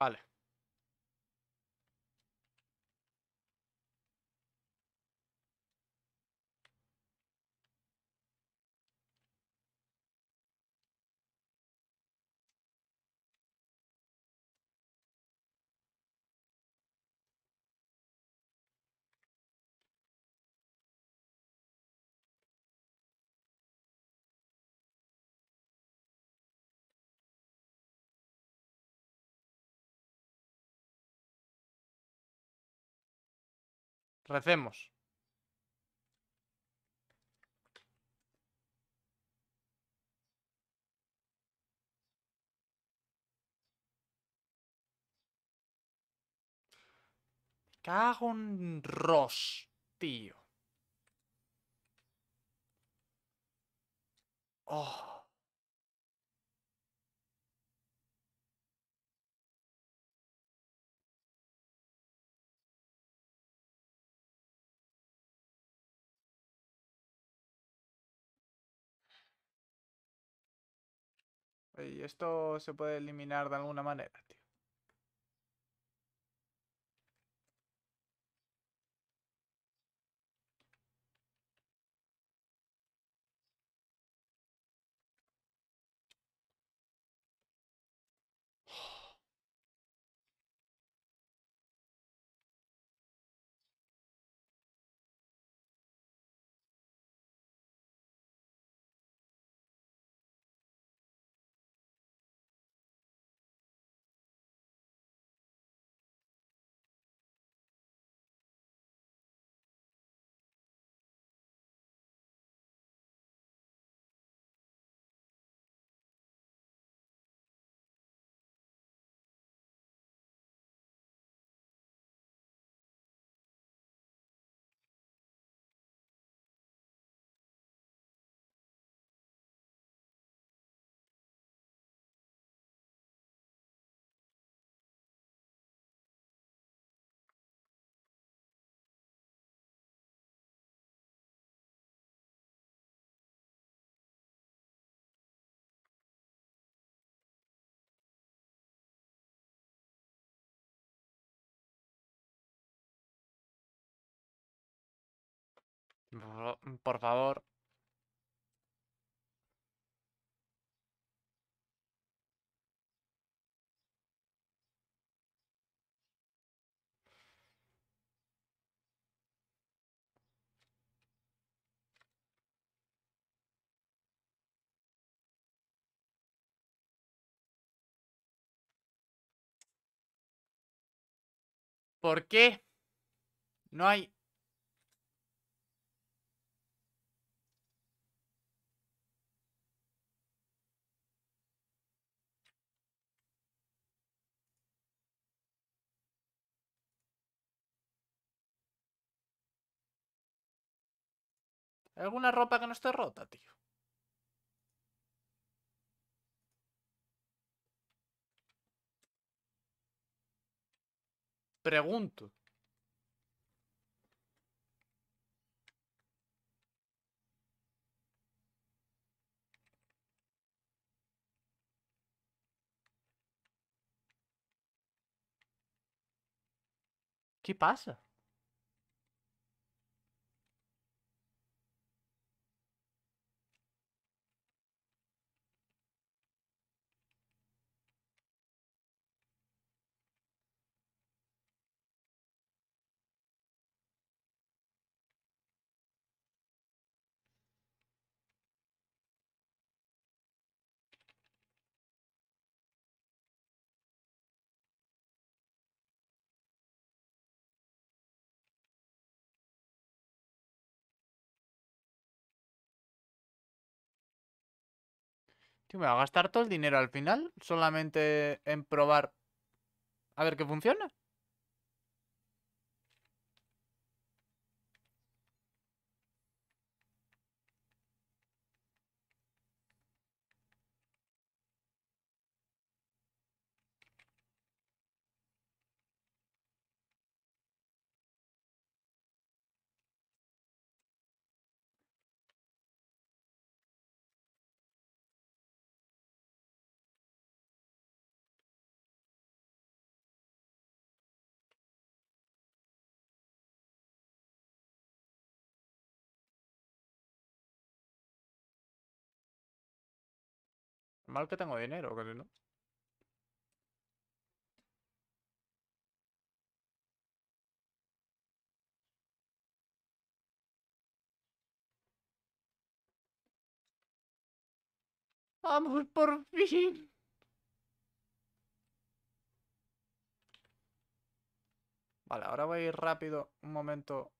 Vale. Recemos. Cago en Ross, tío. Oh. ¿Y esto se puede eliminar de alguna manera, Por favor. ¿Por qué no hay ¿Alguna ropa que no esté rota, tío? Pregunto. ¿Qué pasa? Tío, me va a gastar todo el dinero al final solamente en probar a ver qué funciona. Mal que tengo dinero, que no. Vamos por fin. Vale, ahora voy a ir rápido un momento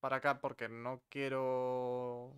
para acá porque no quiero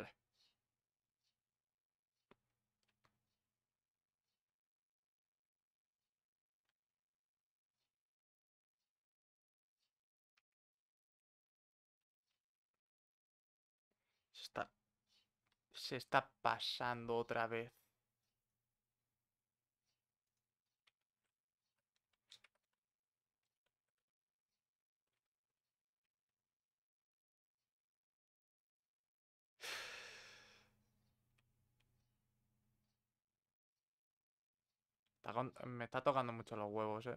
Se está, se está pasando otra vez. me está tocando mucho los huevos, ¿eh?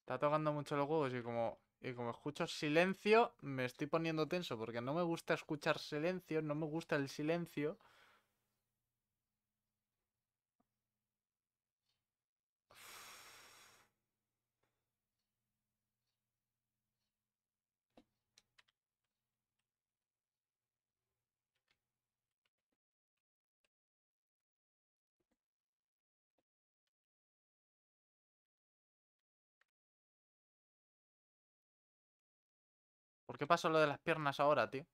Está tocando mucho los huevos y como, y como escucho silencio, me estoy poniendo tenso porque no me gusta escuchar silencio, no me gusta el silencio. qué pasó lo de las piernas ahora, tío?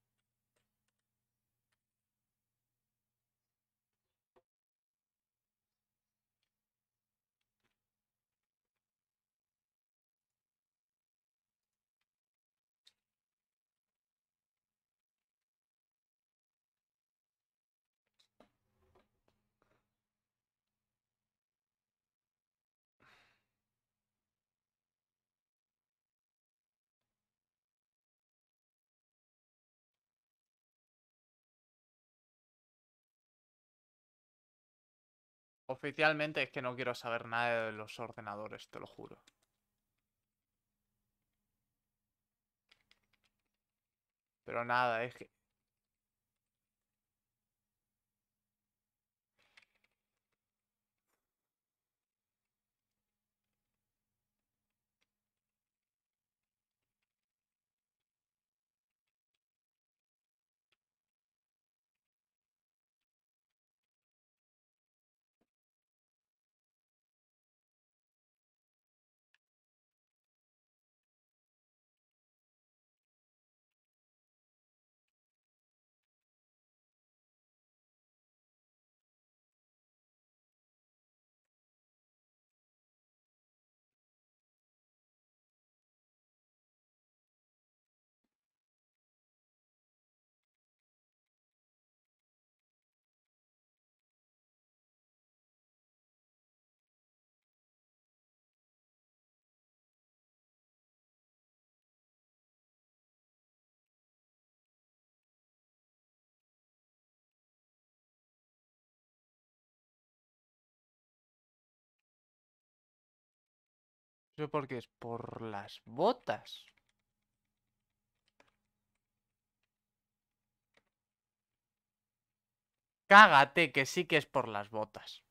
Oficialmente es que no quiero saber nada de los ordenadores, te lo juro. Pero nada, es que No sé por qué es por las botas. Cágate, que sí que es por las botas.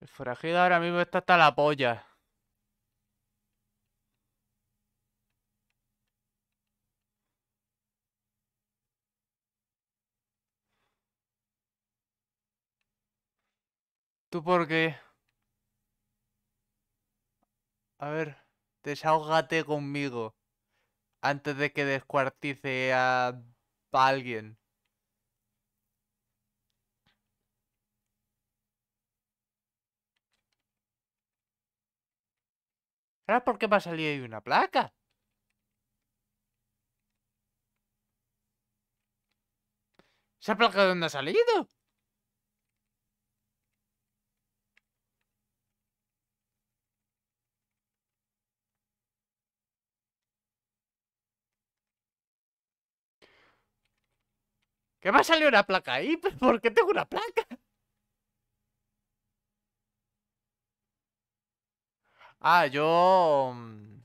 El forajido ahora mismo está hasta la polla. ¿Tú por qué? A ver, desahógate conmigo. Antes de que descuartice a, alguien. ¿Ahora por qué va a salir ahí una placa? ¿Esa placa de dónde ha salido? ¿Qué va a salir una placa ahí? ¿Por qué tengo una placa? Ah, yo... Mm,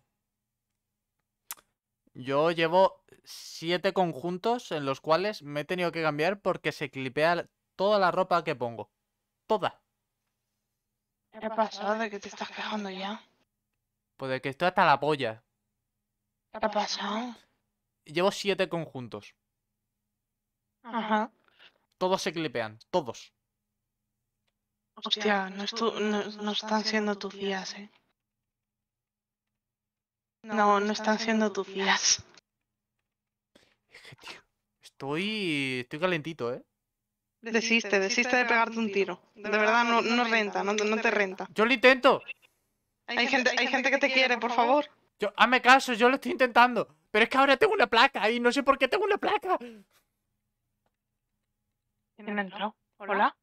yo llevo siete conjuntos en los cuales me he tenido que cambiar porque se clipea toda la ropa que pongo. Toda. ¿Qué ha pasado? ¿De que te estás quejando ya? Pues de que estoy hasta la polla. ¿Qué ha pasado? Llevo siete conjuntos. Ajá. Todos se clipean, todos. Hostia, no, no están siendo tus días, eh. No, no, están siendo tus Es que, estoy, estoy calentito, ¿eh? Desiste, desiste de pegarte un tiro. De verdad, no, renta, no, te renta. Yo lo intento. Hay gente, hay gente que te quiere, por favor. Yo, hazme caso, yo lo estoy intentando. Pero es que ahora tengo una placa y no sé por qué tengo una placa. ¿Quién entrado? Hola.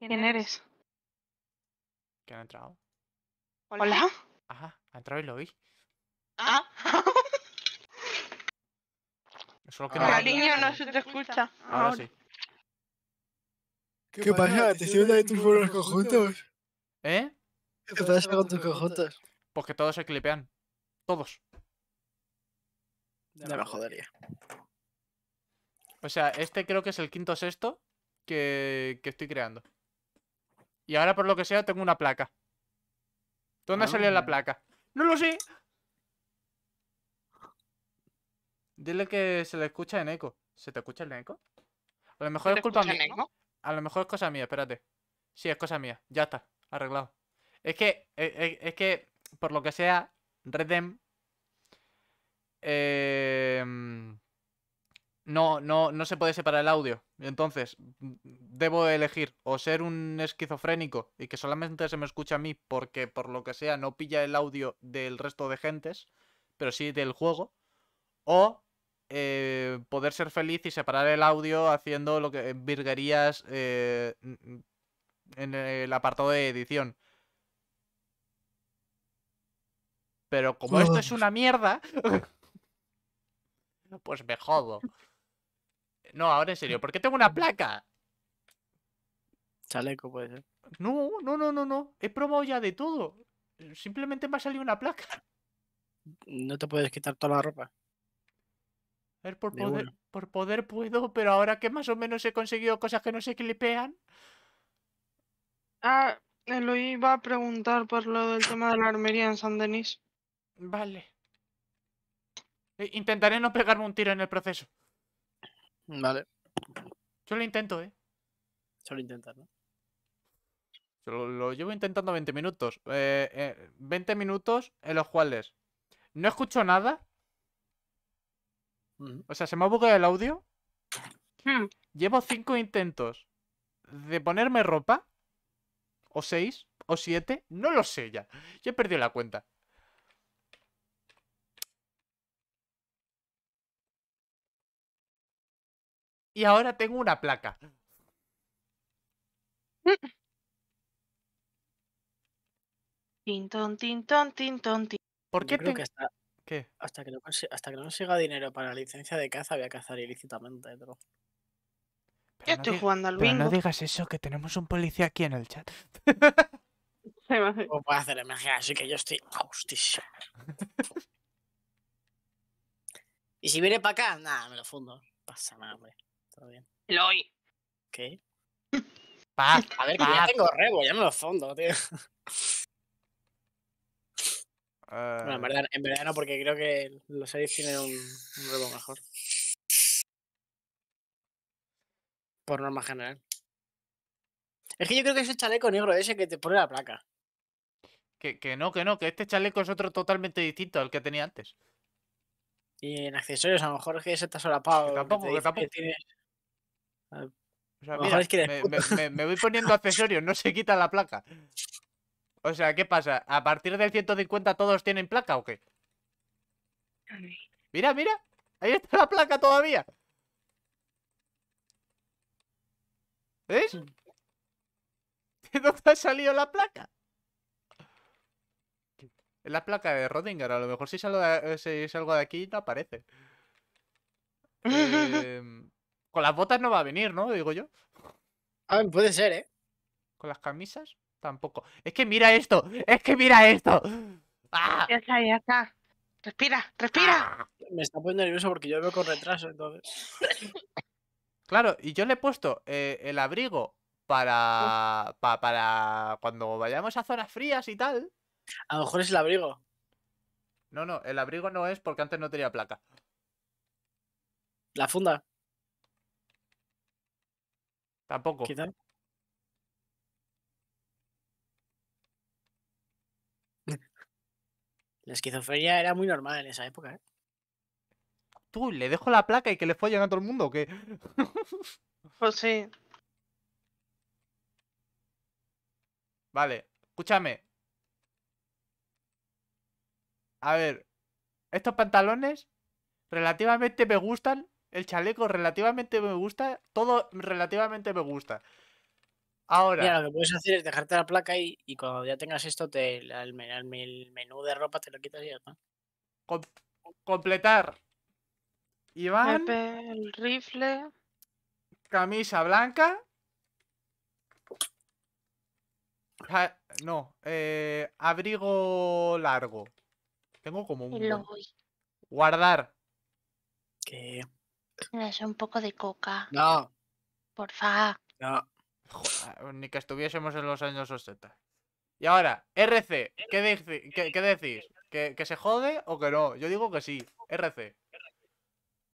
¿Quién eres? ¿Quién ha entrado? ¿Hola? Ajá, entrado y lo vi. Ah. Eso que Cariño, ah. no se te escucha. Ahora, sí. ¿Qué, pasa? ¿Te siento de tus buenos conjuntos? ¿Eh? ¿Qué pasa con tus conjuntos? que todos se clipean. Todos. No me jodería. O sea, este creo que es el quinto sexto que, que estoy creando. Y ahora, por lo que sea, tengo una placa. ¿Dónde ah, la placa? ¡No lo sé! Dile que se le escucha en eco. ¿Se te escucha el eco? A lo mejor es culpa mía. A lo mejor es cosa mía, espérate. Sí, es cosa mía. Ya está, arreglado. Es que, es, e, es que, por lo que sea, Redem. Eh no, no, no se puede separar el audio. Entonces, debo elegir o ser un esquizofrénico y que solamente se me escucha a mí porque por lo que sea no pilla el audio del resto de gentes, pero sí del juego, o eh, poder ser feliz y separar el audio haciendo lo que virguerías eh, en el apartado de edición. Pero como esto es una mierda, pues me jodo. No, ahora en serio, ¿por qué tengo una placa? Chaleco puede ser. No, no, no, no, no. He probado ya de todo. Simplemente me ha salido una placa. No te puedes quitar toda la ropa. A ver, por poder, por poder puedo, pero ahora que más o menos he conseguido cosas que no se clipean. Ah, lo iba a preguntar por lo del tema de la armería en San Denis. Vale. Eh, intentaré no pegarme un tiro en el proceso. Vale. Yo lo intento, ¿eh? Solo intentar, ¿no? Yo lo, llevo intentando 20 minutos. Eh, 20 eh, minutos en los cuales no escucho nada. O sea, se me ha bugueado el audio. Hmm. Llevo 5 intentos de ponerme ropa. O 6, o 7. No lo sé ya. Yo he perdido la cuenta. y ahora tengo una placa. Tintón, tintón, tintón, ¿Por qué? que hasta, ¿Qué? Hasta, que no, hasta que dinero para la licencia de caza voy a cazar ilícitamente, bro. estoy jugando al no digas eso, que tenemos un policía aquí en el chat. puede hacer emergencia, así que yo estoy justicia. y si viene para acá, nada, me lo fundo. Pasa nada, hombre. Lo oí. ¿Qué? a ver, que ya tengo rebo, ya me lo fondo, tío. Bueno, en ah. verdad, no, porque creo que los series tienen un, rebo mejor. Por norma general. Es que yo creo que es el chaleco negro ese que te pone la placa. Que, no, que no, que este chaleco es otro totalmente distinto al que tenía antes. Y en accesorios, a lo mejor es que ese está solapado. Que tampoco, que, tampoco me, voy poniendo accesorios, no se quita la placa. O sea, ¿qué pasa? ¿A partir del 150 todos tienen placa o qué? Mira, mira. Ahí está la placa todavía. ¿Ves? ¿De dónde ha salido la placa? la placa de Rodinger. A lo mejor si salgo de, eh, si salgo de aquí no aparece. Em, con las botas no va a venir, ¿no? Digo yo. ver, puede ser, ¿eh? ¿Con las camisas? Tampoco. Es que mira esto. Es que mira esto. ¡Ah! Ya está, ya está. Respira, respira. Ah. Me está poniendo nervioso porque yo veo con retraso, entonces. Claro, y yo le he puesto eh, el abrigo para, para cuando vayamos a zonas frías y tal. A lo mejor es el abrigo. No, no, el abrigo no es porque antes no tenía placa. La funda. Tampoco. La esquizofrenia era muy normal en esa época, ¿eh? Tú, le dejo la placa y que le follen a todo el mundo, ¿o qué? pues sí. Vale, escúchame. A ver, estos pantalones relativamente me gustan el chaleco relativamente me gusta. Todo relativamente me gusta. Ahora. lo que puedes hacer es dejarte la placa y, y cuando ya tengas esto, te, el, menú de ropa te lo quitas y ya está. completar. Iván. El rifle. Camisa blanca. no, eh, abrigo largo. Tengo como un. Guardar. Que... Es un poco de coca. No. Porfa. No. ni que estuviésemos en los años 80. Y ahora, RC, ¿qué, qué, decís? ¿Que, ¿Que se jode o que no? Yo digo que sí, RC.